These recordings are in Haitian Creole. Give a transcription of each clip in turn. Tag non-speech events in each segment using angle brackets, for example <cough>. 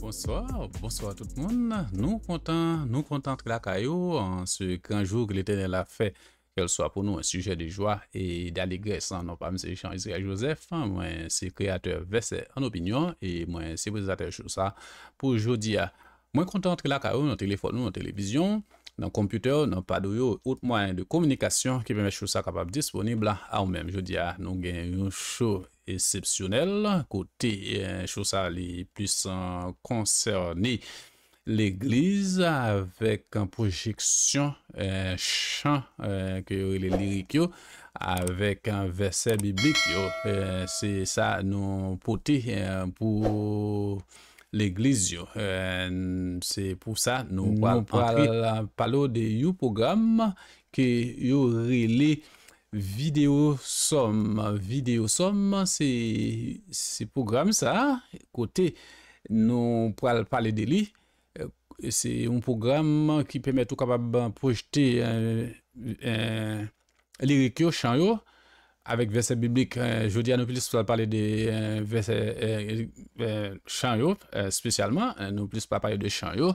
Bonsoir, bonsoir tout moun. Nou kontant, nou kontant ki la kayo an se kanjou ki le tenel la fe, kel so apon nou an suje de jwa e daligres an, nan pa mse Jean-Ezrail Joseph, mwen se kreator ve se an opinyon, e mwen se bezate chou sa pou jodi a. Mwen kontant ki la kayo nan telefon nou, nan televizyon, nan kompüter ou nan padou yo out mwayan de komunikasyon ki pweme chousa kapab disponib la. A ou menm, jodi ya, nou gen yon chou esepsyonel. Kote, eh, chousa li pwisan konserni l'eglize avèk an projeksyon eh, chan eh, ke yo ili lirik yo, avèk an versè biblik yo, se sa nou pote pou... L'eglis yo, se pou sa nou pral pratri. Palo de yo program ke euh, euh, yo rele video som. Video som se program sa, kote nou pral pale de li. Se yon program ki pemet ou kapab projete lirik yo chan yo. avec verset biblique, euh, je dis à nous plus, parler des euh, versets euh, euh, spécialement, nous plus pas parler de yo,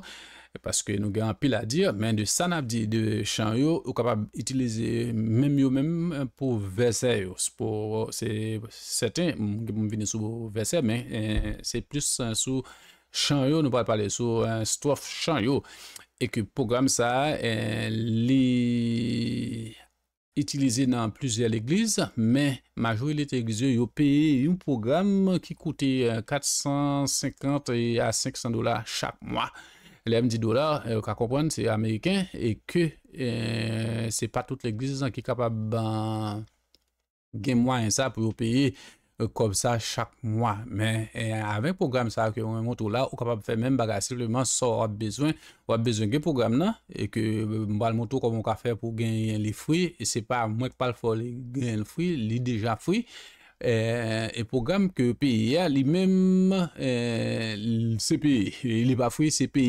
parce que nous avons pile à dire, mais de ça, de chant on est capable d'utiliser même yo même pour verset, pour c'est certain, venir sur verset, mais c'est plus sur yo, nous pas parler sur strophe yo. et que programme ça, les itilize nan pluze l'eglize, men, majou ilite eglize yo peye yon program ki koute 450 a 500 dolar chak mwa. Le mdi dolar, yo ka kompon, se Ameriken, e ke se pa tout l'eglize an ki kapab gen mwa en sa pou yo peye kom sa chak mwa. Men, avek program sa ak yon mwoto la, ou kapap fe men baga, sepleman sa wap bezwen, wap bezwen gen program nan, e ke mwal mwoto kom wak a fe pou genyen li fwi, sepa mwen pal foli genyen li fwi, li deja fwi, e program ke piye li men, sepi, li pa fwi, sepi,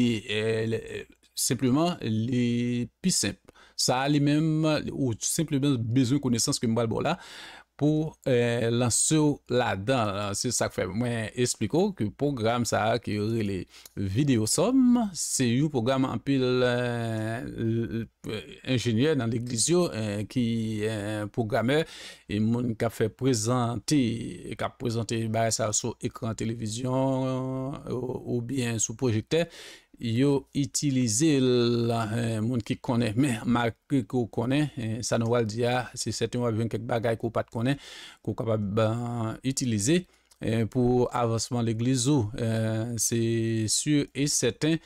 sepleman li pi sep. Sa li men, ou sepleman bezwen konesans ke mwal bon la, pou eh, lanso la dan, lanso sa k fe mwen espliko, ki program sa a ki yore le videosom, se yon program anpil enjenye nan l'eklizyo, ki yon programer, yon moun ka fe prezante, ka prezante ba sa sou ekran televizyon, euh, ou bien sou projekte, yo itilize eh, moun ki konen, eh, sa nou wal diya, se seten wap ven kek bagay ko pat konen, eh, pou avansman l'eglizou, se sur e seten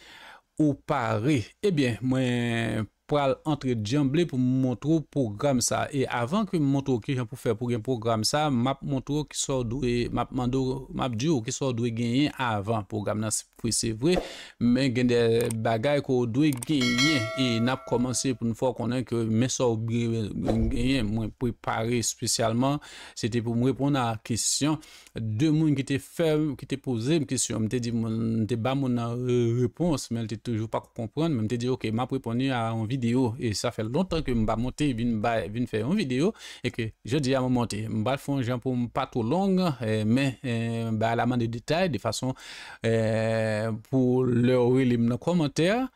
ou pari. Ebyen, mwen pral antre jamble pou mou montrou program sa. E avan ki mou montrou ki jan pou fèr program program sa, map montrou ki sò dwe, map mandou, map djou ki sò dwe genyen avan program nan. Pou se vwe, men gen de bagay ko dwe genyen e nap komanse pou nou fò konen ke men sò dwe genyen mwen prepare spesyalman se te pou moun repon nan kisyon de moun ki te fèm, ki te pose mwen kisyon, mwen te di moun, te ba moun nan repons, men te toujou pa kou kompran, men te di ok, mwen preponi anvi et ça fait longtemps que m'a monté faire une vidéo et que je dis à mon monter m'a font un pour pas trop longue eh, mais eh, bah la main de détails de façon eh, pour leur relim dans commentaire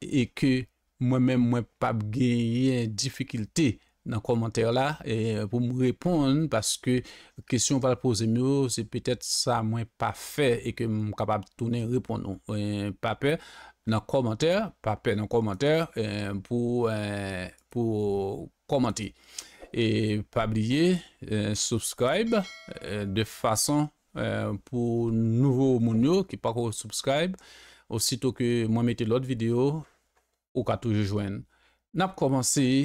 et que moi-même moi pas gagner difficulté dans commentaire là et pour me répondre parce que question va poser mieux c'est peut-être ça moins pas fait et que je capable tourner répondre pas peur nan komantèr, pa pen nan komantèr eh, pou eh, pou komantèr e pa bliye eh, subscribe de fason pou nouvo moun yo ki pa kou subscribe osito ke mwen mette lot videyo ou ka toujou jwen nan pou komanse yi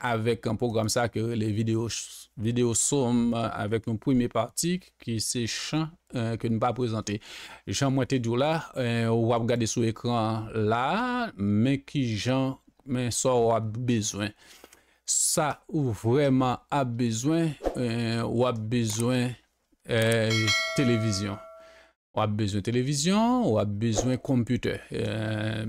avec un programme ça que les vidéos, vidéos sommes avec une première partie qui c'est chant euh, que nous pas présenter Jean moi t'ai là, euh, on va regarder sur l'écran là, mais qui Jean mais ça a besoin. Ça ou vraiment a besoin, euh, ou a besoin euh, télévision. On a besoin télévision, ou a besoin computer. Euh,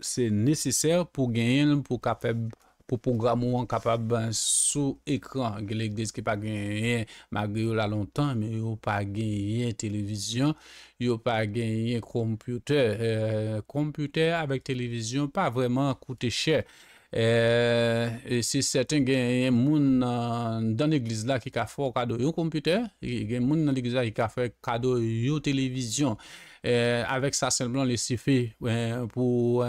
C'est nécessaire pour pour neseser pou genyen pou kapeb, capable hein, sous écran an kapab sou ekran. Gen l'eglise ki pa genyen, magre yo la lontan, men yo pa genyen televizyon, yo pa genyen computer. Euh, télévision pas vraiment vreman euh, et si certains gagnent gens dans l'église là qui fait un cadeau yon computer, gagnent gens dans l'église là qui ka fait cadeau une télévision, euh, avec ça semblant les suffit euh, pour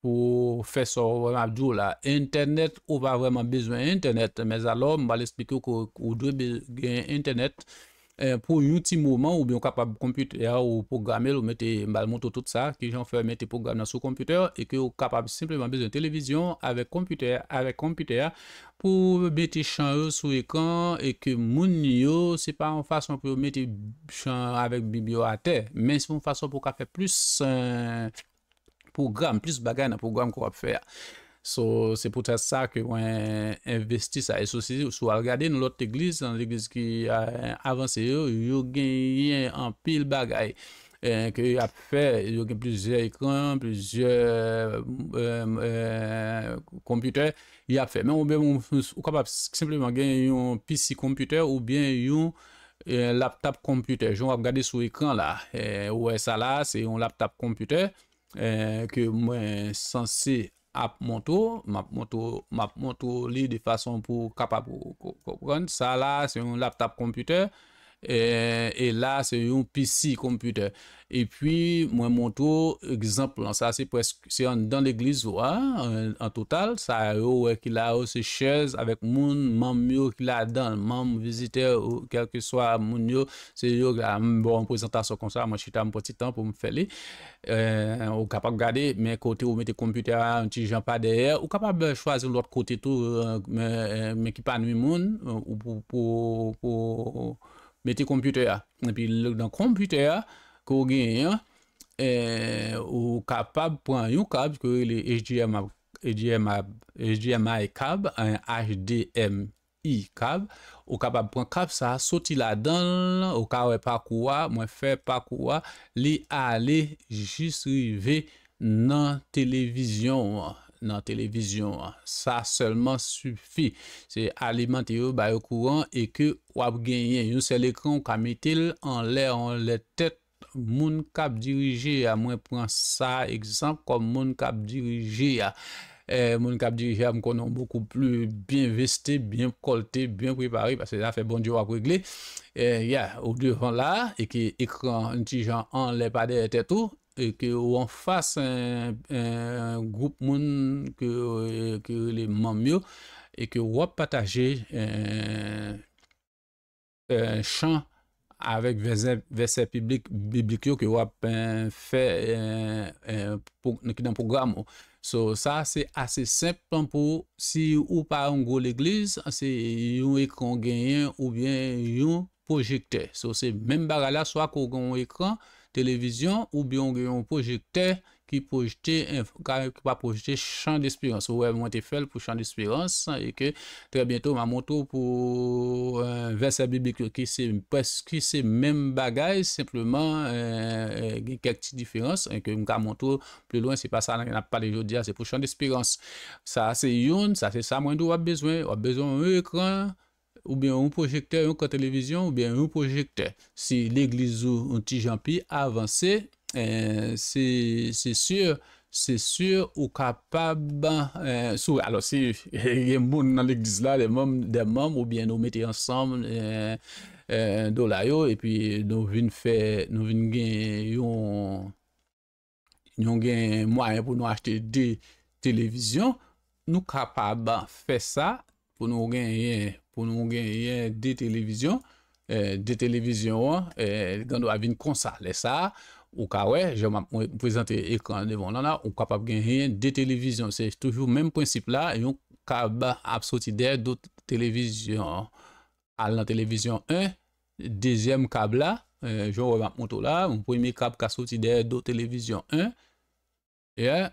pour faire son abdou là. Internet, on va vraiment besoin Internet. Mais alors, on va l'expliquer qu'on doit Internet. Euh, pour un petit moment ou bien capable computer hein, ou programmer ou mettre mal tout ça que j'en fais mettre programme dans le computer et que vous capable simplement besoin de télévision avec computer avec computer pour mettre chants sur écran et que gens, yo c'est pas en façon pour mettre chant avec bibio mais c'est une façon pour faire plus de euh, programme plus bagarre dans programme qu'on va faire So, se pou tè sa ke wè investi sa. E so, se wè gade nou lot e glis, nan l'eglis ki avanse yo, yo genye an pil bagay. E euh, ke ap fè, yo genye plizye ekran, plizye kompute, yo ap fè. Men ou bè moun fous, ou kap ap simplement genye yon PC euh, kompute, ou bè yon laptop kompute. Jou wè gade sou ekran la. Euh, ou wè sa la, se yon laptop kompute, ke mwen sanse avansi, ap mwoto, map mwoto li de fason pou kapap kon, sa la se yon laptop komputer E eh, la se yon PC kompute. E pi mwen mwento, ekzemplan sa se presk, se yon dan l'eglizwa, an total, sa oh, oh, yo wek ila ou se chez avek moun manm yo ki la dan, manm mwisite ou kelke swa, moun yo se yo gwa mbon prezentasyon konsa, mwen chita mwoti tan pou mwen feli, ou kapwa gade, men kote ou mete kompute, an ti jan pa der, ou kapwa bè chwaze l'ot kote tou, mwen ki panwi moun, ou pou... Meti kompüter, api nan kompüter, kou gen, eh, ou kapab pran yon kab, kou li HDMI kab, an HDMI kab, ou kapab pran kab sa, soti la dan, ou kawè pa kouwa, mwen fè pa kouwa, li ale jisri ve nan televizyon mwen. télévision hein. ça seulement suffit c'est sufi. Se alimante au courant et que e ke wap genyen. Yon sel ekran ka en an lè an lè tèt moun kap dirije ya. Mwen pran sa ekzamp kom moun kap dirije eh, ya. moun kap beaucoup plus bien vesté bien colté, bien préparé, parce que ça fait bon Dieu à régler. et eh, ya, au devant là, et qui écran en l'air pas et tout, et que on fasse un, groupe qui que, que les mieux et que va partager euh, un, euh, un chant avec verset, verset public biblique que ou euh, fait un, un, dans programme. ça c'est assez simple hein, pour si ou pas un l'église c'est un écran gagnant ou bien un projecteur. So, c'est même là soit qu'on écran télévision ou bien on a un projecteur qui projette qui va projeter champ d'espérance ouais moi pour champ d'espérance et que très bientôt ma moto pour verser euh, verset biblique qui c'est presque que c'est même bagage simplement euh, euh, quelques différences et que mon moto plus loin c'est pas ça n'a pas les jours c'est pour champ d'espérance ça c'est une ça c'est ça moi on a besoin on a besoin d'un écran oubyen ou projekte, yon ka televizyon, oubyen ou projekte, si l'eglizou an ti jampi avanse, se sur, se sur, ou kapab ban, euh, sou, alo se yon moun nan l'eglizou la, deman, oubyen nou mette yon sam, do la yo, epi nou vin fe, nou vin gen yon, yon gen mwayen pou nou achete de televizyon, nou kapab ban fe sa, pou nou gen yon pour nous gagner des télévisions, Euh, des télévisions, et hein, euh, quand nous avons comme ça, les ça, ou ka je vais présenter écran devant là, on capable de gagner des télévisions, c'est toujours le même principe là, et on capable sortir d'air d'autres télévisions, à hein. la télévision 1, deuxième câble là, euh, je vais montrer là, mon premier câble qui a sorti d'autres télévisions 1, et euh,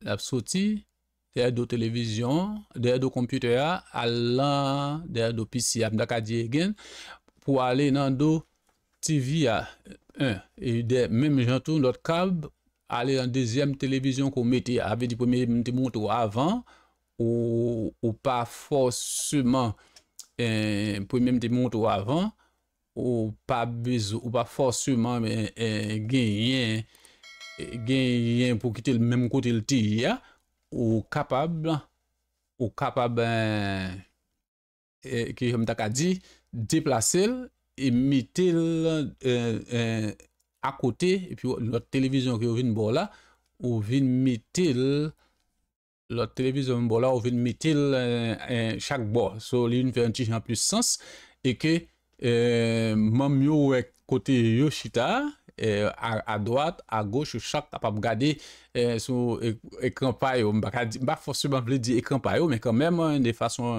la sortie Dè yè do televizyon, dè yè do kompütè a, alè dè yè do PC a. Mdaka diye gen, pou ale nan do TV a. E yè de, mèm jantoun dot kab, ale nan dezyèm televizyon kou meti a. Avedi pou mèm te eh, moutou avan, ou pa fòsèman pou mèm te moutou avan, ou pa fòsèman gen yen pou kite lè mèm kote lè ti a. ou kapab, ou kapab, eh, eh, ki yonm tak a di, deplase el, e mitel eh, akote, epi wot, lote televizyon ki ou vin bo la, ou vin mitel, lote televizyon bo la, ou vin mitel chak bo, sou li vin fè an ti jan plus sens, e ke, mam yo wèk kote Yoshita, Eh, a doat, a goch, chak tap ap gade sou ekran payo mba fosiban vle di ekran payo men kan menm de fason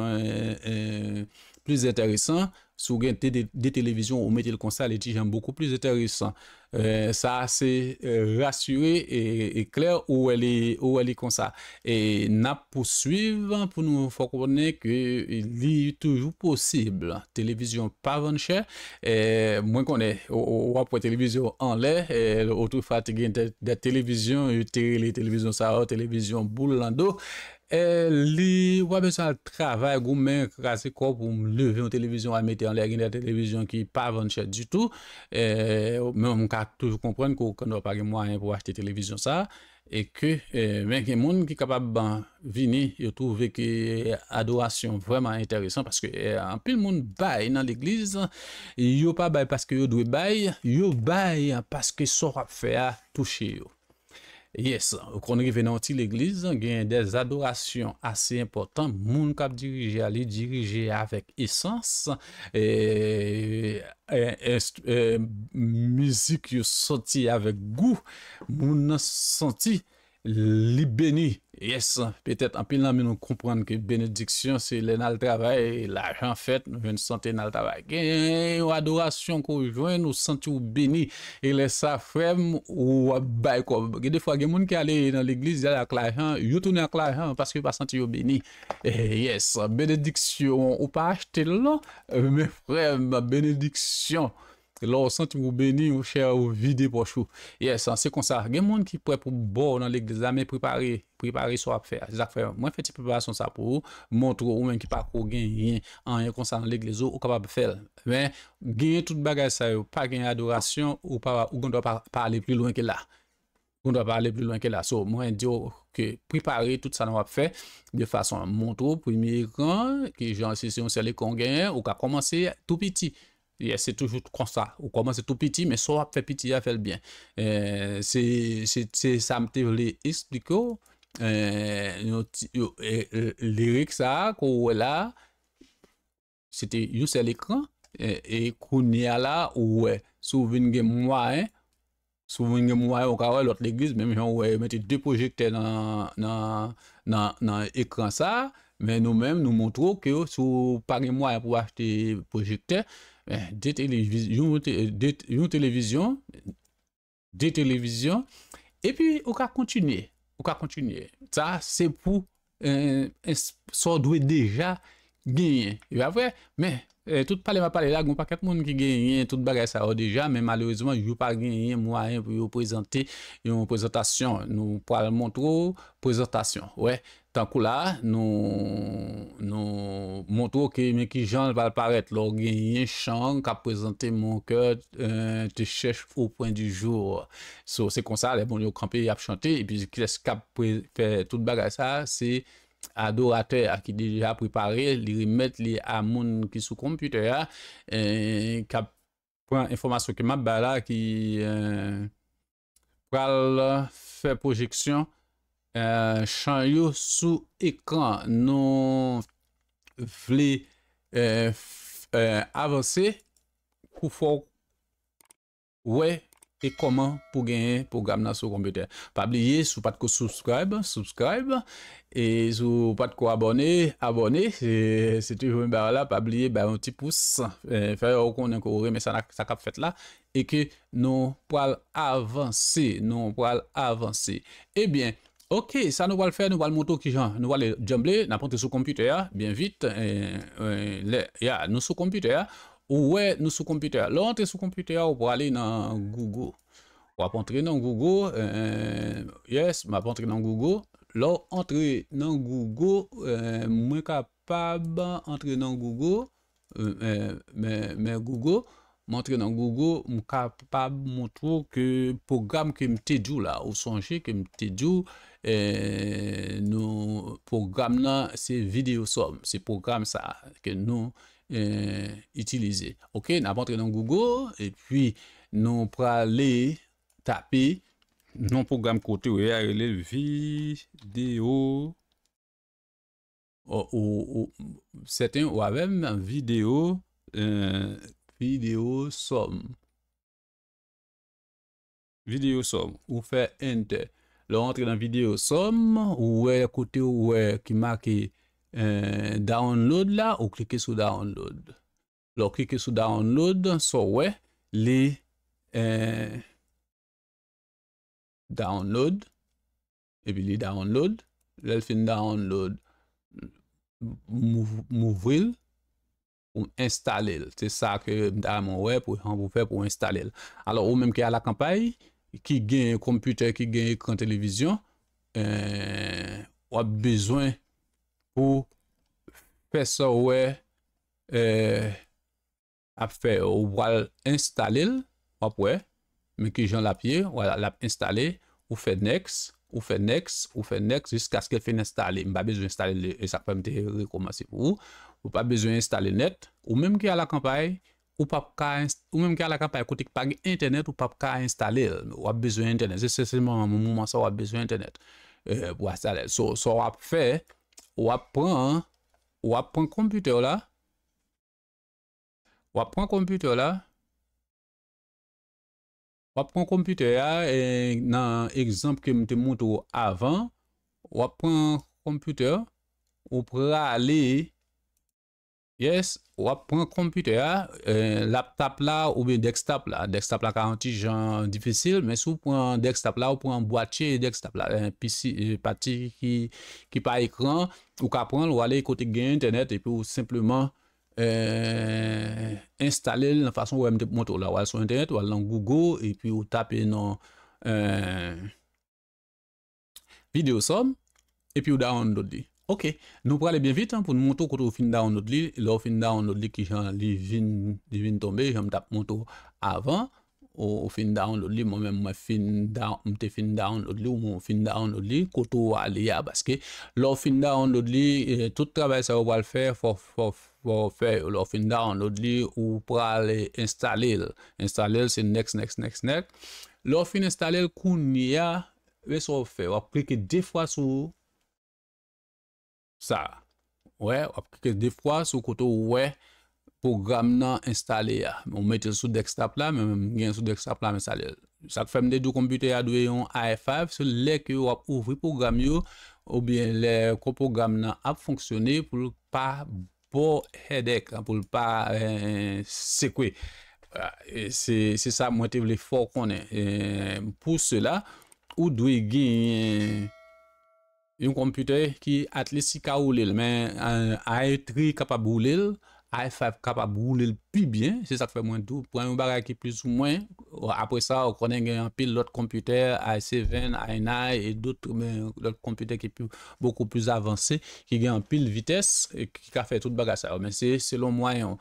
plis enteresan Si des télévisions au vous mettez comme ça, les gens sont beaucoup plus intéressant euh, Ça, c'est euh, rassuré et clair où elle est comme ça. Et n'a poursuivre pour nous faire comprendre qu'il est toujours possible. Télévision pas en cher. Moi, je connais la télévision en l'air. Je suis fatigué de la télévision. les télévisions, ça a télévisions télévision Boulando. Et je n'ai pas besoin de travail pour me lever une télévision à mettre en ligne une télévision qui n'est pas vendue du tout. Mais je peut toujours comprendre que quand on pas de moyens pour acheter une télévision. Et que, même si il y a qui sont capables de venir, et trouver que l'adoration vraiment intéressante. Parce qu'en plus, les gens baillent dans l'église. Ils ne baillent pas parce que qu'ils doivent bailler, ils baillent parce que qu'ils sauront faire tout chez eux. Yes, quand on venu dans l'église, il y a des adorations assez importantes. Les gens qui dirigent, les avec essence. Et, et, musique qui avec goût. Les gens senti li Yes, peut-être en pile nous comprendre que bénédiction c'est le travail, l'argent fait, nous venons santé nal travail. adoration qu'on joint, nous sentons béni. Et les femme ou bay comme. Des fois, des gens qui dans l'église, ils allaient avec l'argent, ils tournaient parce que pas sentent pas béni. Eh, yes, bénédiction, ou pas acheter l'eau, euh, mes frères, bénédiction. la ou senti mou beni ou chè ou vide pochou yes an se konsa gen moun ki prè pou bo nan lèk lèk zame preparè, preparè sou ap fè moun fè ti preparè son sa pou moun trò ou men ki pa kou gen yen an yon konsa nan lèk lèk zo ou kap ap fè men genye tout bagay sa yo pa genye adorasyon ou pa ou goun dò pa par lèk lèk lèk lèk la goun dò pa lèk lèk lèk lèk lèk la sou moun dò ki preparè tout sa nou ap fè de fason moun trò pou mè yon ki jan se yon se lèk e kon genye ou ka komansè tou piti Yè se toujou kon sa, ou koman se tou piti, men sou ap fè piti a fèl byen. Se sa mte vle espliko, lirik sa, kou wè la, se te yousè l ekran, e kou niya la, ou wè, sou vingè mwa e, sou vingè mwa e, ou kawa l ot legiz, men mwen wè, mwen te depojekte nan ekran sa, men nou mèm nou mwotro ki yo sou pari mwa e pou achte projekte, Eh, des, télévisions, euh, des, une télévision, des télévisions, et puis on va continuer. On va continuer. Ça, c'est pour euh, un doit déjà gagner. va vrai, mais eh, tout parler m'a parlé là, il pas quelques monde qui gagne tout bagage ça oh, déjà, mais malheureusement, n'ai pas gagné moyen hein, pour vous présenter une présentation. Nous parlons montrer présentation. Ouais, Tan kou la, nou montrou ke men ki jan val paret, lor gen yen chan kap prezante moun kèd euh, te chèche ou pwen di jour. Sou se kon sa, le bon yo kampi ap chante, epi ki les kap prezante tout bagay sa, se adorate ak ki deja prepare, li remet li a moun ki sou komputer ya, e euh, kap pwen informasyon ki mabala euh, ki pral fè projeksyon, Euh, chan yo sou ekran nou vle euh, euh, avanse kou fò wè e koman pou genye pou gam nan sou kompeter. Pabliye sou pat ko subscribe e sou pat ko abone abone se te joun bar la pabliye bè yon ti pousse e, e ke nou pwal avanse nou pwal avanse e bien Ok, ça nous va le faire, nous va le moto qui nous va le jambler, nous sur le computer, hein, bien vite, et, et, euh, nous sur le computer, ou hein. ouais, nous sur le computer, là on sur le computer, pour aller dans Google, on va entrer dans Google, euh, yes, on va entrer dans Google, là on entre dans Google, euh, moins capable d'entrer dans Google, euh, mais Google, Montre nan Google, m kapab moutrou ke program ke m te djou la. Ou sonje ke m te djou eh, nou program nan se video som. Se program sa ke nou itilize. Eh, ok, nan montre nan Google. Et puis, nou pralé, tapé, nou program kote ou e a e le video. Sete ou avem video kote. Eh, vidéo somme. Vidéo somme. Ou fait enter. Là, on entre dans vidéo somme. Ou ouais, côté ou ouais, qui marque euh, download là. Ou cliquez sur download. Là, cliquez sur download. So ouais, les euh, download. Et puis les download. L'elfin fin download. M'ouvrir. pou installel. Te sa ke mdamon wè pou an pou fè pou installel. Alors, ou menm ki a la kampay, ki gen komputer, ki gen ekran televizyon, ou euh, ap bezwen pou fè sa wè euh, ap fè ou wè ap installel, ap wè, menm ki jan la piye, wè la ap installe, ou fè next. Ou fe next, ou fe next, jiska se ke fin installe, mba bezwen installe le, e sa pe mte rekomase pou ou. Ou pa bezwen installe net, ou mem ki a la kampaye, ou pa pa ka installe, ou mem ki a la kampaye, koti ki pa ge internet, ou pa pa ka installe. Ou ap bezwen internet, se se seman mou mouman sa ou ap bezwen internet euh, pou installe. So ou ap fe, ou ap pren, ou ap pren komputer la, ou ap pren komputer la. Wap pran kompüter ya, e nan ekzamp ke m te mout ou avan, wap pran kompüter, ou pran ale, yes, wap pran kompüter ya, e, laptop la ou be dekstap la, dekstap la karanti jan difisil, men sou pran dekstap la ou pran boatye dekstap la, pe si e, pati ki pa ekran, ou ka pran ou ale kote gen internet, e pou simplement, eee euh, installe la fason wè mte montou la wè sou internet wè lan google e pi ou tap e euh, nan eee video som e pi ou da wè nou do di nou prale ben vit pou nou montou koto ou fin da wè nou di lò ou fin da wè nou di ki jan li di vin tombe jèm tap montou avan ou fin da wè nou di mwen mwen fin da mte fin da wè nou di ou mwen fin da wè nou di koto wè alè ya baske lò ou fin da wè nou di tout trabè sa wè wè lè fè fòf fòf ou pou w ap fè yon lòfin da an lòd li ou pou alè installèl. Installèl se next next next next. Lòfin installèl kou mi a, wè sou w ap fè? W ap plike di fwa sou sa. W ap plike di fwa sou koutou wè pougram nan installèl ya. Mwen metèl sou dekstap la men men gen sou dekstap la men installèl. Sak fèm dek di kompute ya dwe yon i5 sou lèk yon w ap ouvri pougram yo ou bien lè kou pougram nan ap founksyonèl pou lòk pa pou he dek, pou l pa se kwe. Se sa motivele fò konen. Pou se la, ou dwe gen yon euh, kompute ki atle si ka ou lèl, men euh, a etri kapab ou lèl, I5 kap ap roule l pi byen, se sa fè mwen tou. Pwen mwen bagay ki plis ou mwen, apre sa, ou konen gen yon pil lot komputer, i7, e i9, et dout, lot komputer ki pou boku plis avanse, ki gen yon pil vites, e ki ka fè tout bagay sa. Mwen se, se lon mwayon.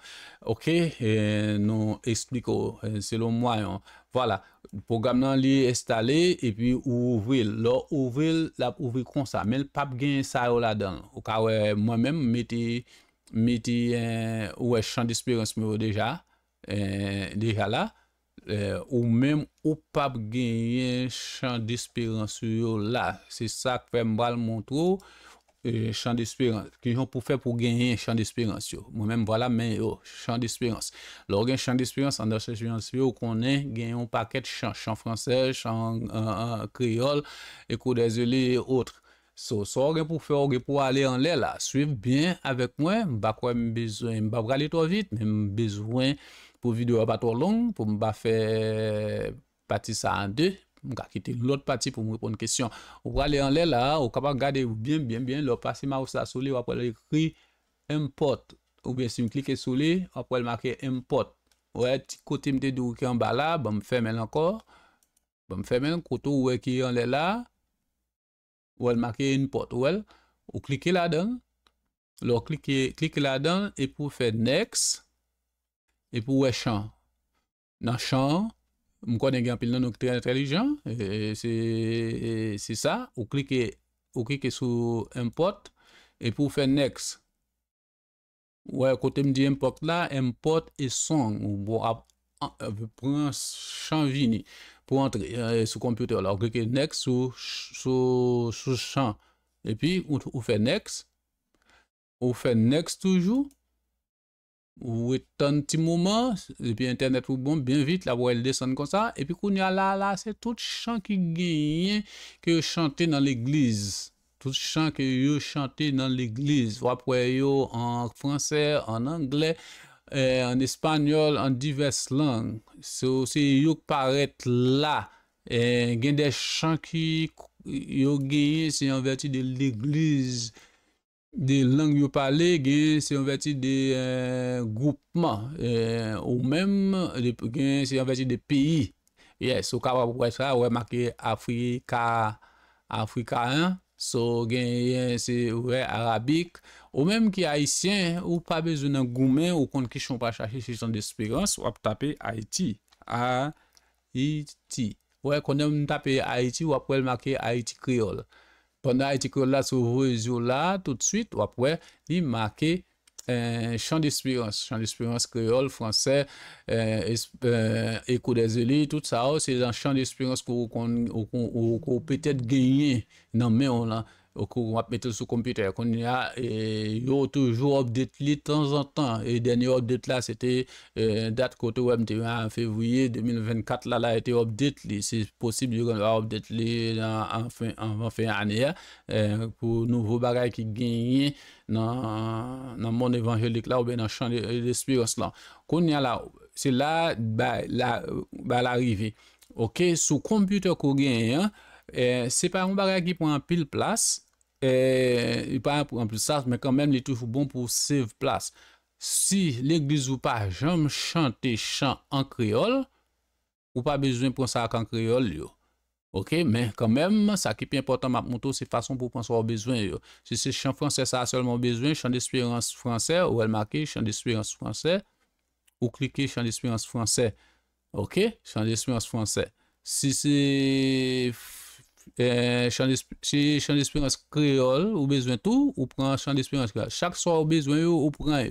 Ok, nou expliko, se lon mwayon. Vola, pou gam nan li estale, e pi ou ouvil. Lo ouvil, lap ouvil kon sa, men pap gen sa yo la dan. Ou ka wè, mwen men meti, midi y ou un champ d'espérance mais déjà eh, déjà là eh, ou même ou pas gagner champ d'espérance là c'est ça que fait mon tour, un eh, champ d'espérance qu'ils ont pour faire pour gagner un champ d'espérance moi même voilà mais champ d'espérance a un champ d'espérance un champ d'espérance on a gagner un paquet de chants champ français champ créole et autres So, sor gen pou fè orge pou wale an lè la. Suiv bien avèk mwen. Mba kwen mbezwen. Mba wale to vit. Mbezwen pou vide wapat wò long. Mba fè pati sa an de. Mga kite lout pati pou mwen pon kèsyon. Wale an lè la. Waka pa gade ou bien, bien, bien. Lò pasima ou sa sou li wap wale kri import. Ou bien si m klikè sou li wap wale makè import. Wè ti kote m de di wè ki an ba la. Wame fè men an kor. Wame fè men kote wè ki an lè la. ou elle marque une porte ou elle, ou cliquez là-dedans. Alors, cliquez, cliquez là-dedans et pour faire Next, et pour ouais, Dans champ, je connais un pile donc très intelligent, et c'est ça. Ou cliquez, ou cliquez sur Import et pour faire Next. Ouais, côté me dit Import là, Import et Song. Ou bon, euh, chant vini pour entrer euh, sur computer alors cliquez next sur, sur, champ. Et puis, vous, faites next. ou faites next toujours. Ou un petit moment, et puis Internet ou bon, bien vite, la voix elle descend comme ça, et puis qu'on y a là, là, c'est tout chant qui gagne, que chanter dans l'église. Tout chant que yo chanté dans l'église. Vous en français, en anglais, An eh, espanyol an divers lang. So se yon paret la, eh, gen de chan ki yon genye se yon verti de l'eglize. Eh, de lang yon pale, genye se yon verti de goupman. Ou men, genye se yon verti de pi. So ka wè maki Afrika, Afrika yon. so gay c'est vrai arabique ou même qui haïtien ou pas besoin d'engouement goumen ou qu'on qu'ils sont pas chercher ce son d'espérance ou à taper haïti a Haïti ouais voye quand on taper haïti ou on le marquer haïti créole pendant haïti créole là sur réseau là tout de suite on va le marquer chan di espirans, chan di espirans kreol, fransè, ekou de zeli, tout sa ou, se nan chan di espirans kou pou pètèt genye nan mè ou la. au cours on mettre sur computer qu'on y a et yo toujours update de temps en temps et dernier update là c'était euh, date côté web en février 2024 là là été update c'est possible de update en, en fin en, fin année hein. euh, pour nouveau bagage qui gagnent dans dans mon évangélique là ou bien dans champ de l'espérance là qu'on a là c'est là bah là bah l'arrivée OK sur computer qu'on gagne hein, c'est pas un bagage qui prend pile place et pas pour en plus ça mais quand même les toujours bon pour save place si l'église ou pas j'aime chanter chant en créole ou pas besoin pour ça en créole yo. OK mais quand même ça qui est important ma moto c'est façon pour penser soit besoin si c'est chant français ça a seulement besoin chant d'espérance français ou elle marque chant d'espérance français ou cliquez chant d'espérance français OK chant d'espérance français si c'est eh, si d'espérance créole, ou besoin tout, ou prend champ d'espérance créole. Chaque soir, avez besoin de ou prend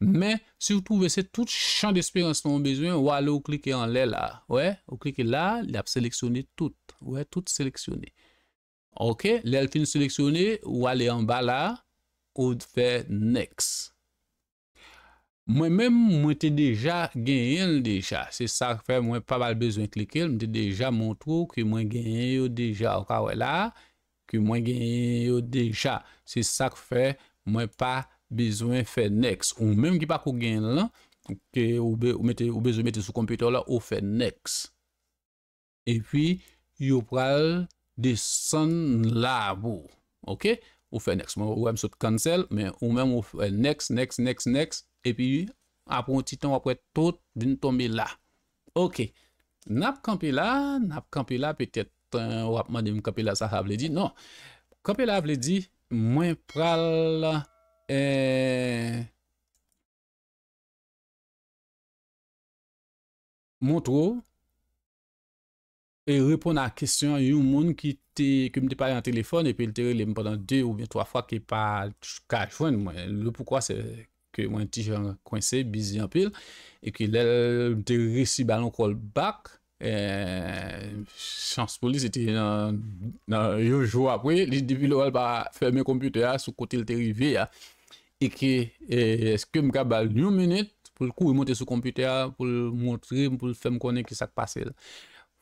Mais, si vous trouvez c'est tout champ d'espérance non besoin, ou allez cliquer cliquez en là. Ouais, ou cliquez là, il a sélectionner tout. Ouais, tout sélectionner Ok, l'air fin sélectionné, ou allez en bas là, ou faire next. Mwen men mwen te deja genyen deja. Se sa k fe mwen pa mal bezwen klikel. Mwen te deja mwen tro ki mwen genyen yo deja. Ok, wè la. Ki mwen genyen yo deja. Se sa k fe mwen pa bezwen fe next. Ou menm ki pa k genyen lan. Ki ou bezwen mette sou kompüter la ou fe next. E pi yo pral de san labo. Ok? ou fè next. Mè ou wèm sot cancel, mè ou mè ou fè next, next, next, next, epi apon titan wap wè tout din tombe la. Ok, nap kampi la, nap kampi la, petèt euh, wap man di m kapi la sa hap le di, non. Kampi la hap le di, mwen pral, mwen euh, pral, moun troub, E repon nan kesyon yon moun ki te, kem te pale an telefon, epi el te relem padan 2 ou 3 fwa ke pa ka chwen mwen. Le poukwa se ke mwen ti jan kwen se, bizi an pil, e ke lel mwen te resi balon kol bak, e chans pou li se te nan yojou apwe, li debi lor al ba ferme kompute a sou kote l te rive ya, e ke eske mga bal yon menet pou l kou yon monte sou kompute a pou l montre, pou l ferm konen ki sak pase la.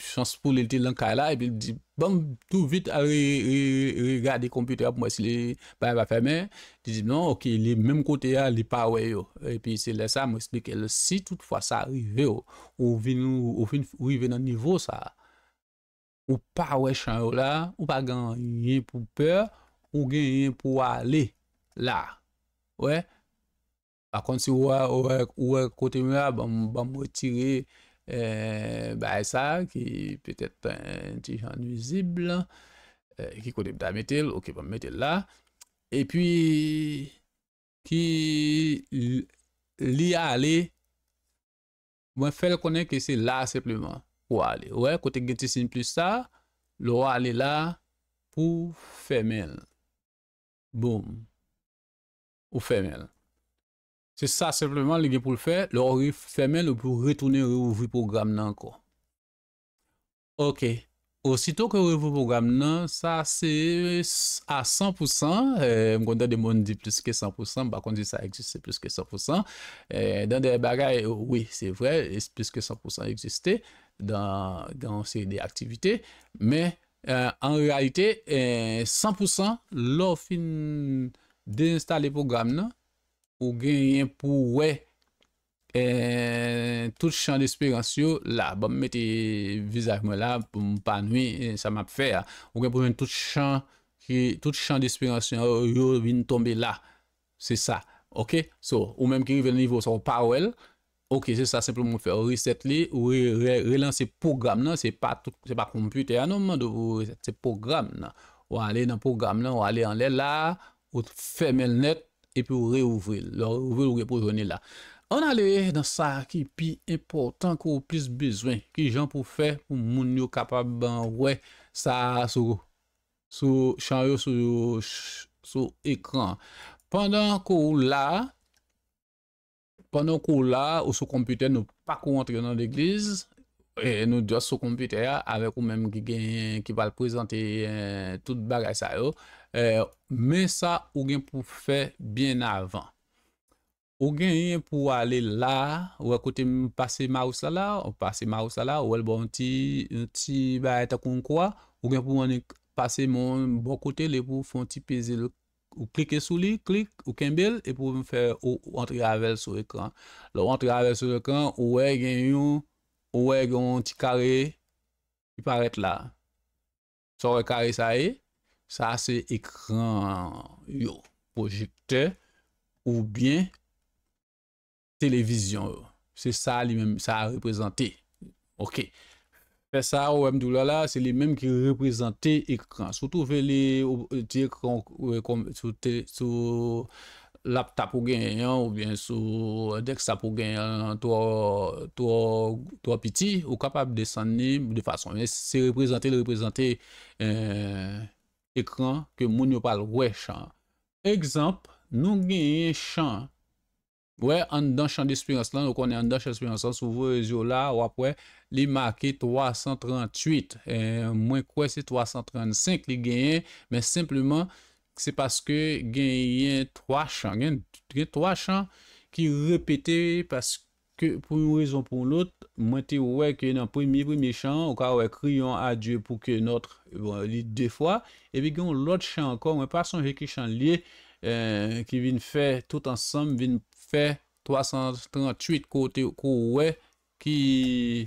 chans pou li te lanka la e pi li di bon tout vite a re regarde komputer ap mwen si li bayan va ferme, di di nan ok li menm kote ya li pa we yo e pi se la sa mwen se deke le si tout fwa sa rive yo, ou vi nou ou vi ven nan nivou sa ou pa we chan yo la ou pa gen yin pou per ou gen yin pou wale la, we akon si wak wak kote mwen a, ban mwen tire ba e sa ki petet pa enti jan vizibl, ki kote da metel ou ki pa metel la, e pi ki li a ale, mwen fel konen ki se la sepleman, ou a ale, ou e, kote gen ti sin plus sa, lou a ale la pou femel, boum, ou femel, Se sa seplemman li gen pou l fè, l orif fèmen l pou retounen ou revou program nan ko. Ok, osito ke revou program nan, sa se a 100%, eh, m kon den de moun di plus ke 100%, bakon di sa eksiste plus ke 100%, eh, dan de bagay, oui, se vre, plus ke 100% eksiste dan se de aktivite, men an realite 100% l ou fin de installe program nan, Ou gen rien pou wè. E. Tout chan disperansiyou. La. Bon mette vizaj mwen la. Pon pan wè. Eh, sa map fè ya. Ou gen pou wè tout chan. Tout chan disperansiyou. Yo vin tombe la. Se sa. Ok. So. Ou menm ki rive l nivou. Sa ou pa wèl. Ok. Se sa seplem mwen fè. Ou reset li. Ou relans se program nan. Se pa tout. Se pa kompute. Se pa kompute anouman. Ou reset se program nan. Ou ale nan program nan. Ou ale anle la. Ou femel net. epi ou reouvre, lor ouve ou repou jwene la. On aleye dan sa ki pi importan kou pis bezwen, ki jan pou fe pou moun yo kapab ban wè sa sou, sou chan yo sou ekran. Pendan kou la, pendant kou la ou sou kompite nou pa kou antre nan l'eglize, Eh, nou diwa sou kompite ya, avek ou mem ki genyen, ki bal prezante eh, tout bagay sa yo. Eh, Men sa, ou genyen pou fè bien avan. Ou genyen pou ale la, ou akote mou pase ma ou sa la, ou pase ma ou sa la, ou el bon ti ti ba eta kon kwa, ou genyen pou mwen pase moun bon kote, le pou fonte peze ou klike sou li, klike, ou kenbel, e pou mwen fè ou antre avel sou ekran. Lo antre avel sou ekran, ou e genyen yo ouais, un petit carré qui paraît là. Sur le carré, ça Ça, c'est écran, yo, projecteur ou bien télévision. C'est ça lui-même, ça a représenté. OK. ça ça ou même c'est là c'est qui mêmes écran surtout écran surtout Laptop ou genyen ou bien sou dek sa pou genyen an to apiti ou kapab de san ni de fason. Se reprezenter le reprezenter ekran euh, ke moun yo pal we chan. Ekzamp nou genyen chan. Ouè an dan chan de espirans lan ou konen an dan chan de espirans lan sou vwe yo la ou apwe li make 338. Euh, mwen kwe se 335 li genyen men simplement. se paske gen yon 3 chan, gen yon 3 chan ki repete paske pou yon rezon pou lout, mwen te wè ke nan premi, premi chan ou ka wè kriyon adye pou ke notre, bon, li de fwa evi gen lout chan ankon, mwen pason reki chan liye ki vin fè tout ansam, vin fè 338 kote kou wè ki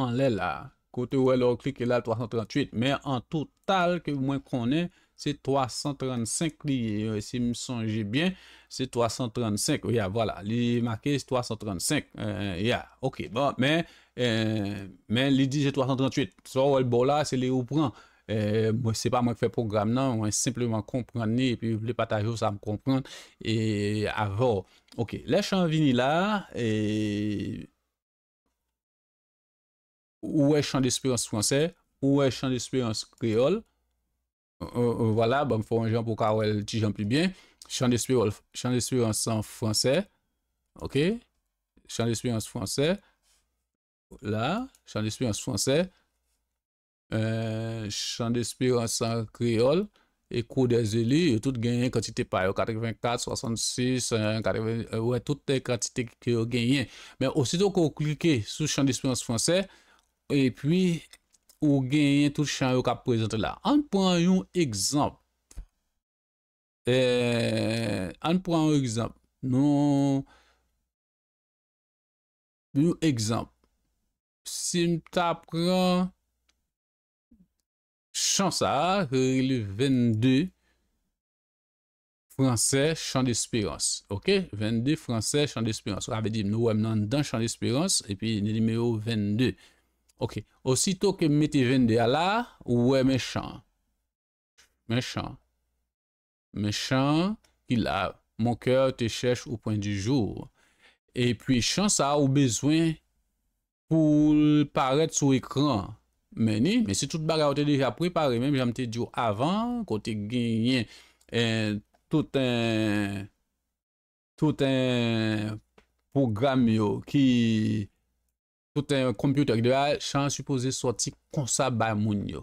an lè la, kote wè lò kli ke la 338 men an total ke mwen konè c'est 335 euh, si si me songe bien, c'est 335, yeah, voilà, il marqué 335, euh, euh, yeah, ok, bon, mais, euh, mais il dit c'est 338, soit le là, c'est les ou prend, euh, pas moi qui fais programme, non, simplement comprendre, et puis, les partager, ça me comprendre, et avant, ok, les vini là, et, ou est champ d'espérance français, ou est champ d'espérance créole, euh, euh, euh, voilà, bon, faut un genre pour Carole, petit un plus bien. Chant d'espérance, chant d'espérance en français. OK? Chant d'espérance français. Là, chant d'espérance français. Euh, chant d'espérance en créole. Et cours des élus, et tout gagné quantité par 84, 66, 80, ouais, toutes les quantités qui ont gagné. Mais aussitôt que vous cliquez sur champ d'espérance français, et puis Ou genye tout chan yo ka prezente la. An pou an yon ekzamp. Eh, an pou an yon ekzamp. Nou. Yon ekzamp. Si m ta pran. Chans a. Rilou 22. Fransè chan disperans. Ok. 22 fransè chan disperans. Ou ave di m nou wèm nan dan chan disperans. E pi ni lime yo 22. Ok. Aussitôt que mettez 22 là, ouais, méchant. Méchant. Méchant, il a mon cœur te cherche au point du jour. Et puis, chance a ou besoin pour paraître sur l'écran. Mais ni, mais c'est toute bagarre déjà préparé, même j'aime te avant, quand tu gagné tout un tout un programme qui tout an kompyote ideal, chan supose soti konsa ba moun yo.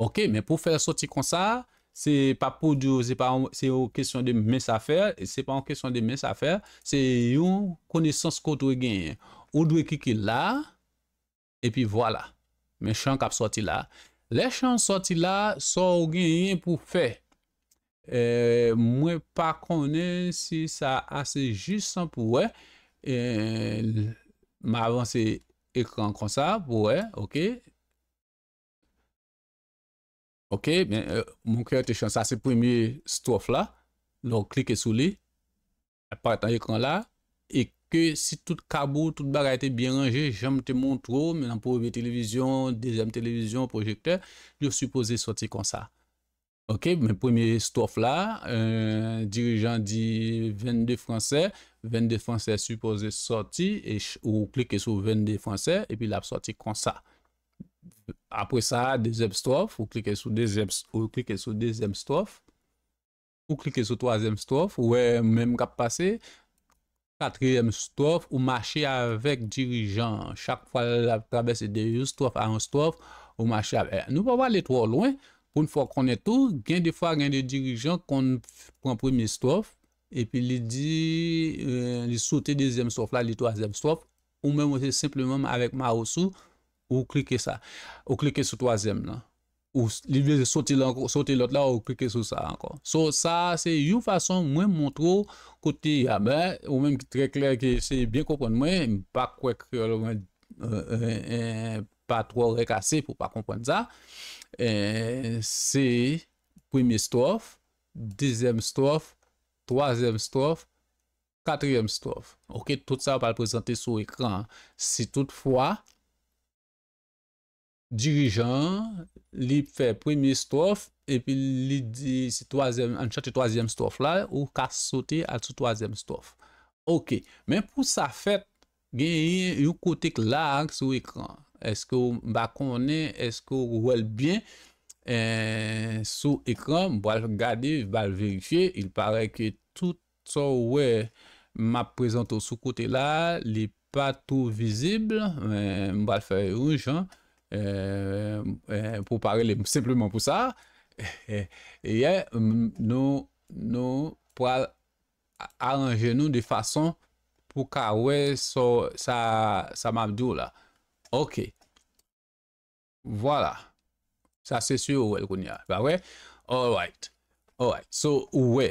Ok, men pou fè soti konsa, se pa pou diyo, se pa an, se yo kèsyon de men sa fè, se pa an kèsyon de men sa fè, se yo kone sons kou dwe genyen. O dwe kikil la, epi vwala. Men chan kap soti la. Le chan soti la, son ou genyen pou fè. E, mwen pa kone si sa ase jistan pou wè, e, euh, l, ma l'écran écran comme ça pour ouais, ok ok euh, mon cœur te ça c'est premier strophe là donc cliquez sur lui apparaît dans l'écran là et que si tout cabou toute bagarre était bien rangé j'aime te montrer maintenant pour la télévision deuxième télévision projecteur je supposé sortir comme ça OK, mais premier strophe là, un euh, dirigeant dit 22 français, 22 français supposé sorti et ou cliquez sur 22 français et puis l'a sorti comme ça. Après ça, deuxième strophe, ou cliquez sur deuxième ou cliquez sur deuxième strophe ou cliquez sur troisième strophe ou même cap passer quatrième strophe ou marcher avec dirigeant. Chaque fois la traverse de une strophe à un strophe, ou marcher avec. Nous pas aller trop loin pou nou fok konen tou, gen defa gen de dirijon kon pou mè stof, epi li di, euh, li sote dezem stof la, li toazem stof, ou mè mwese simplement mè avek ma ou sou, ou klike sa, ou klike sou toazem nan. Ou li vye sote lòt la, ou klike sou sa ankon. So sa, se yon fason mwè mwontro kote yabè, ou mè mwese kre kler ki se yon bè kopon mwen, mwa mpa kwek kre lòmè, mwa mpa euh, euh, tro re kase pou pa kompon za, Se eh, premi stof, dizem stof, twazem stof, katriyem stof. Ok, tout sa pa aprezenti sou ekran. Si toutfwa, dirijan li fe premi stof, epi li di si twazem stof la, ou ka sote al sou twazem stof. Ok, men pou sa fet genyi yu kotik lag sou ekran. eske ou mba konen, eske ou wèl bin, eh, sou ekran, mba l'gade, mba l'verifiye, il pare ki tout sou wè map prezantou sou kote la, li pa tou vizibl, eh, mba l'fè ruj, eh, pou pare <laughs> simplement pou sa, eye, nou, nou, pou al anje nou de fason pou ka wè sa map diyo la. Ok, wala. Sa se su ouwe l koun ya. Ba we? Alright. Alright. So, ouwe.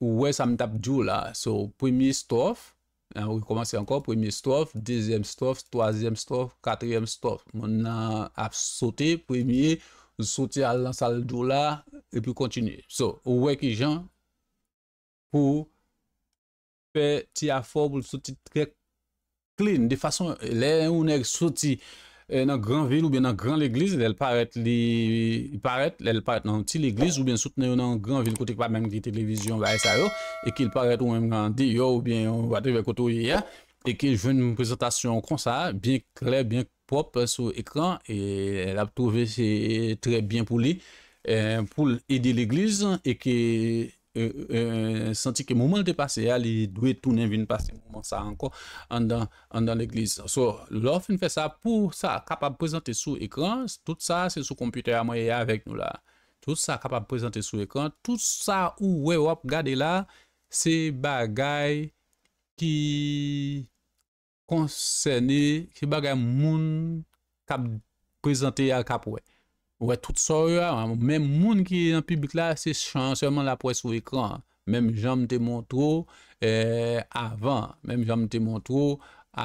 Ouwe sam tap djou la. So, premi stof. Ouwe komanse anko. Premi stof. Dezem stof. Troazem stof. Katrem stof. Mwen a sote. Premi sote alansal djou la. E pou kontinye. So, ouwe ki jan. Pou. Pe ti a fob ou sote trek. clean. De façon, là, on est sorti euh, dans la grande ville ou bien dans grand grande église, elle paraît, il paraît, elle paraît dans une petite église ou bien soutenir dans grand grande ville côté pas même des télévisions, bah, et qu'il paraît ou même dans ou bien on va trouver côté et qu'il joue une présentation comme ça, bien clair, bien propre sur écran et elle a trouvé c'est très bien pour lui, euh, pour aider l'église, et que Senti ki mouman de pase ya li dwe tounen vin pase mouman sa ankon an dan l'eglise So lor fin fè sa pou sa kapab prezante sou ekran Tout sa se sou komputer a mwen ya avek nou la Tout sa kapab prezante sou ekran Tout sa ou wè wop gade la se bagay ki konsene ki bagay moun kap prezante ya kap wè Ouè, tout sa ouè, mèm moun ki nan publik la, se chan, seman la pouè sou ekran. Mèm janm te montrou, euh, avan, mèm janm te montrou,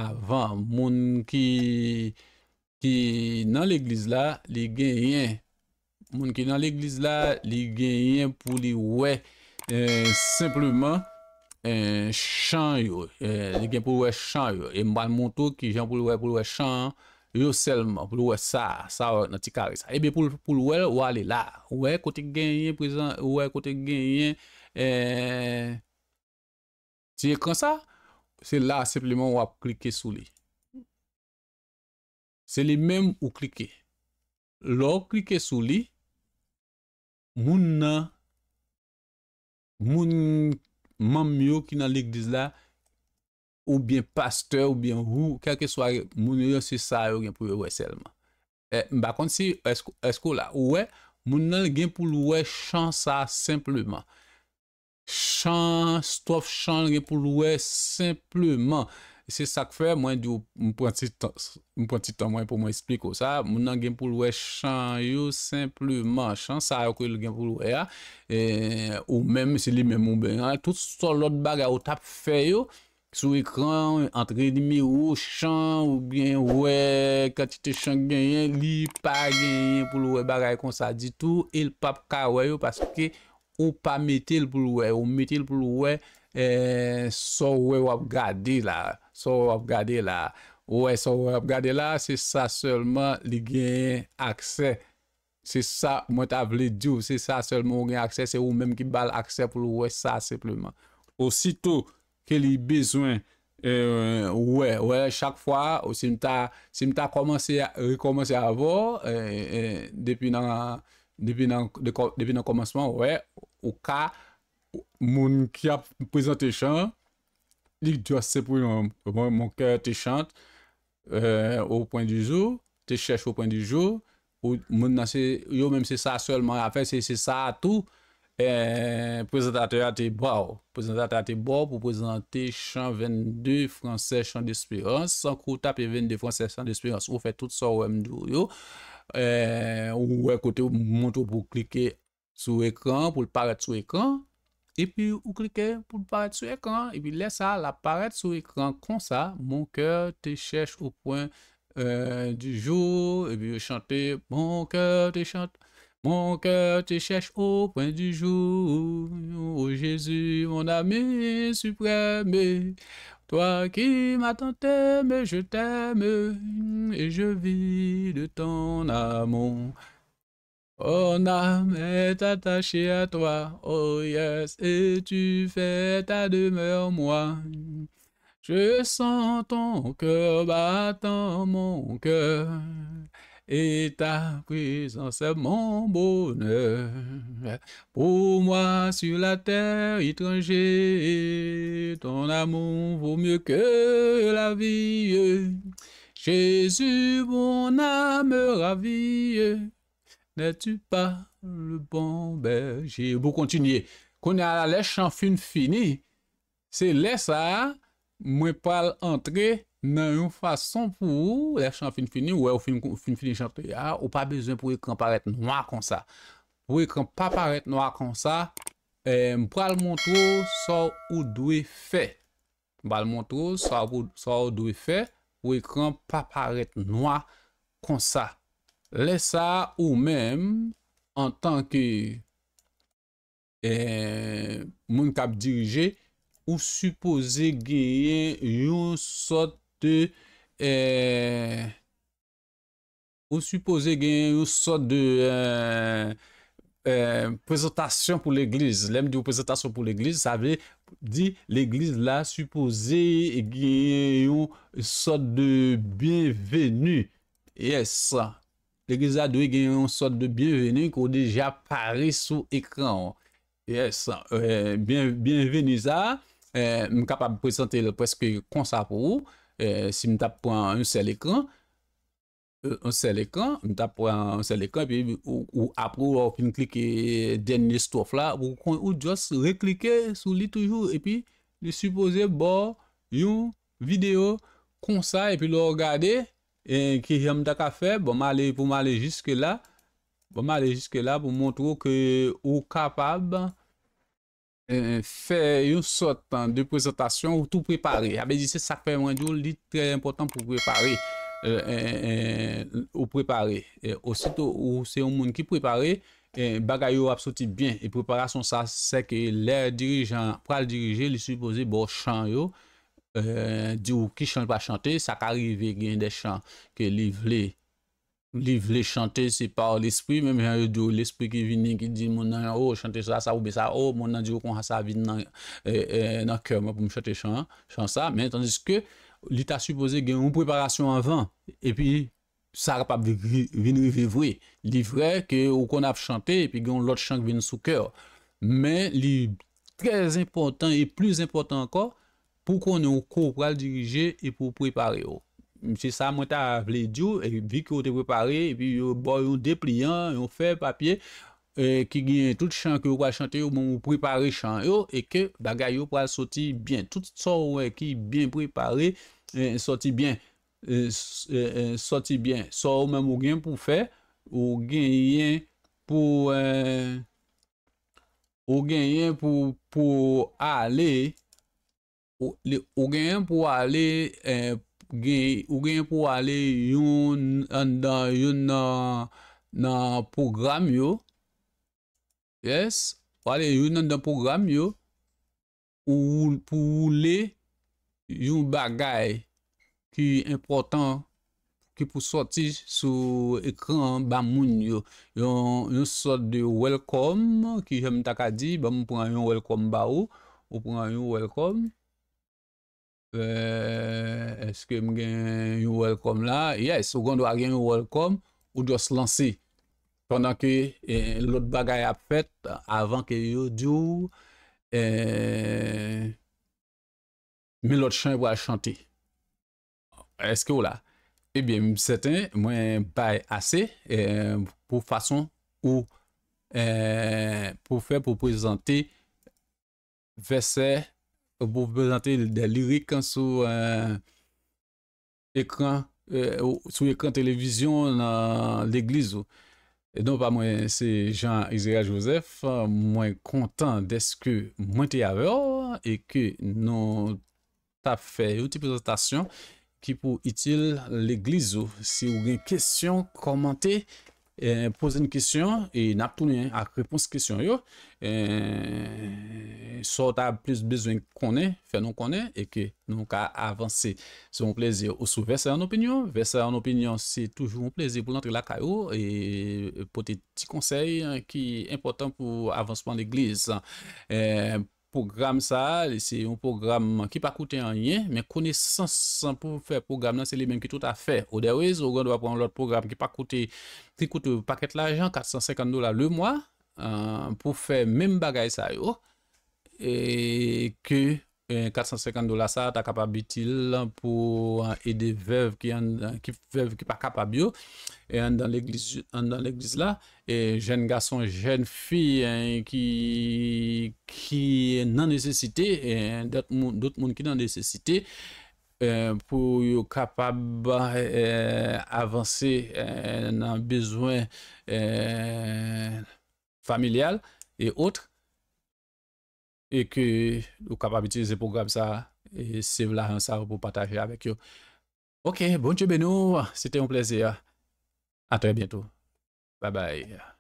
avan, moun ki nan l'eglise la, li gen yè. Moun ki nan l'eglise la, li gen yè pou li ouè, euh, simplement, euh, chan yò, li gen pou ouè chan yò. Eman moun tou ki janm pou ouè, pou ouè chan yò. yo selma pou lou wè sa, sa wè natika wè sa. Ebe pou lou wè, wè lè la. Wè kote gen yè, wè kote gen yè. Eh, si ye konsa, se la seplemen wè klike sou li. Se li men wè klike. Lou klike sou li, moun nan, moun nan mam yo ki nan lig diz la, ou byen pasteur, ou byen rou, kelke swa moun yon si sa yo gen pou yon wè selman. Eh, mba konti si esko la, ou wè, moun nan gen pou lwè chan sa simplement. Chan, stof chan gen pou lwè simplement. Se sak fè, mwen di yo mpwati tan mwen pou mwen espliko sa, moun nan gen pou lwè chan yo simplement. Chan sa yo kwen gen pou lwè ya, ou mèm se li mè moun bè. Tout sol lot baga ou tap fè yo, Sou ekran, entredi mi ou chan, ou gen wey, katite chan genyen, li pa genyen pou lwe bagay kon sa di tou, il pap ka wey ou, paske ou pa metil pou lwe, ou metil pou lwe, eee, eh, sou wey wap gade la, sou wey wap gade la, ou wey sou wey wap gade la, se sa solman li genyen akse, se sa, mwen ta vle di ou, se sa solman ou genyen akse, se ou menm ki bal akse pou lwe, sa sepleman. Osito, qu'il a besoin. Euh, ouais, ouais, chaque fois, si je a commencé à recommencer à avoir, euh, euh, depuis le commencement, ouais, au cas mon qui a présenté chant, dit ah, tu as mon, cœur te chante au point du jour, te cherche au point du jour, ou mon, c'est, même c'est ça seulement, à c'est, c'est ça tout. Présentateur eh, présentateur a présenter bwa, présentateur a 22 Français Chant d'espérance, Sans 22 Français Chant d'espérance, vous faites tout ça eh, ou mdou vous écoutez, ou wè pour cliquer pour l'écran pour écran pour sur l'écran. écran puis, vous ou pour pour sur sur Et puis puis ça la paret sur écran comme ça mon cœur te au point euh, du jour Et puis puis chante, mon cœur te chante, mon cœur te cherche au point du jour. Ô Jésus, mon ami suprême. Toi qui m'as tant aimé, je t'aime et je vis de ton amour. Mon âme est attachée à toi, oh yes, et tu fais ta demeure, moi. Je sens ton cœur battant mon cœur et ta puissance est mon bonheur. Pour moi, sur la terre étranger, ton amour vaut mieux que la vie. Jésus, mon âme ravie, n'es-tu pas le bon berger? Vous continuez. Qu'on a la lèche en fin finie, c'est laisse ça, moi pas entrer nan yon fason pou lè chan fin fini, wè ou fin fini chan te ya ou pa bezen pou ekran paret noa kon sa wè ekran pa paret noa kon sa m pral montrou sor ou dwe fe m pral montrou sor ou dwe fe wè ekran pa paret noa kon sa lè sa ou menm an tanke eh, moun kap dirije ou supose geyen yon sot Eh, o supose gen yon sort de eh, eh, Presentasyon pou l'eglize Lem di yo presentasyon pou l'eglize Sa ve di l'eglize la Supose gen yon Sort de bienvenu Yes L'eglize a doye gen yon sort de bienvenu Ko deja pari sou ekran Yes Bienvenu sa M kapab prezente le preske konsa pou ou Eh, si m tap pran an sel ekran an euh, sel ekran m tap pran an sel ekran ou apro ou fin klike denye stof la pou kon ou just re klike sou li toujou epi li supose bo yon video konsa epi lo regade ki yon m tak a fe bon, pou mali bon, jiske la pou mali jiske la pou montrou ke ou kapab Fè yon sotan de prezantasyon ou tou euh, prepare. A be di se sakpe mwen di ou li tre important pou prepare. Ou prepare. Ou se yon moun ki prepare, bagay yo apsoti bien. E preparasyon sa se ke lè dirijan, pral dirijen li supose bo chan yo. Di ou ki chan pa chante, sak arive gen de chan ke li vleye. Li vle chante se par l'esprit, mè mè yon yon l'esprit ki vinne ki di moun nan yon oh, chante sa oube sa ou, oh, moun nan di yon kon hasa vin nan eh, eh, kèr mè pou m chante chan sa. Mè tandis ke li ta suppose gen yon preparasyon anvan, e pi sa rapap vinne revivri. Li vle ke yon kon ap chante, e pi gen yon lot chanke vinne sou kèr, mè li trez important, e plus important ankon, pou kon yon kou pral dirije, e pou prepare ou. msi sa mwen ta vle di ou, e vi ki ou te prepare, e pi yo bon yon de pli an, yon fe papye, e euh, ki gwen tout chan ki ou kwa chante yo, mwen mwen prepare chan yo, e ke oh, bagay yo pou al soti byen. Tout sa ou e ki byen prepare, e soti byen, e euh, euh, soti byen. Sa ou mwen mwen gwen pou fè, ou gwen yon pou, ou gwen yon pou, pou ale, ou gwen yon pou ale, e, ou gen pou wale yon an dan yon nan program yo yes wale yon nan dan program yo ou pou wale yon bagay ki important ki pou soti sou ekran ban moun yo yon yon soti de welcome ki yon mta ka di ban m pou an yon welcome ba ou ou pou an yon welcome ou pou an yon welcome Euh, eske m gen yu welkom la yes, ou gando a gen yu welkom ou do se lansi pendant ki eh, lout bagay ap fet avant ki yu di ou eee mi lout chan yu wa chanti eske ou la eh, ebyen m seten mwen bay ase pou fason ou eee pou fe pou prezante ve se eee pour présenter des lyriques sur l'écran hein, euh, écran, euh, écran télévision dans l'église. Et donc, pas bah, moi, c'est Jean-Israël Joseph, euh, moins content de ce que moi t'ai et que nous t'as fait une présentation qui pour utile l'église. Si vous avez une question, commentez. Eh, poser une question et n'a hein, à réponse question yo eh, plus besoin qu'on ait fait non qu'on et que nous qu'à avancer c'est un plaisir au souverain en opinion verser en opinion c'est toujours un plaisir pour l'entrée la caillou et euh, pour petit petits hein, qui est important pour avancement de l'église hein. eh, programme ça, c'est un programme qui pas coûté rien, mais connaissance pour faire programme c'est les mêmes qui tout à fait. Au on doit prendre l'autre programme qui pas coûté, qui coûte pas paquet l'argent, 450 dollars le mois, euh, pour faire même bagaille ça, et que 450 dola sa, ta kapabitil pou ede vev ki pa kapabyo. Dan l'eglis la, jen gason, jen fi ki nan nesesite, dout moun ki nan nesesite pou yo kapab eh, avanse nan eh, bezwen eh, familial et outre. et que vous capable utiliser le programme ça et c'est là ça pour partager avec vous. Ok, bon Dieu c'était un plaisir. À très bientôt. Bye bye.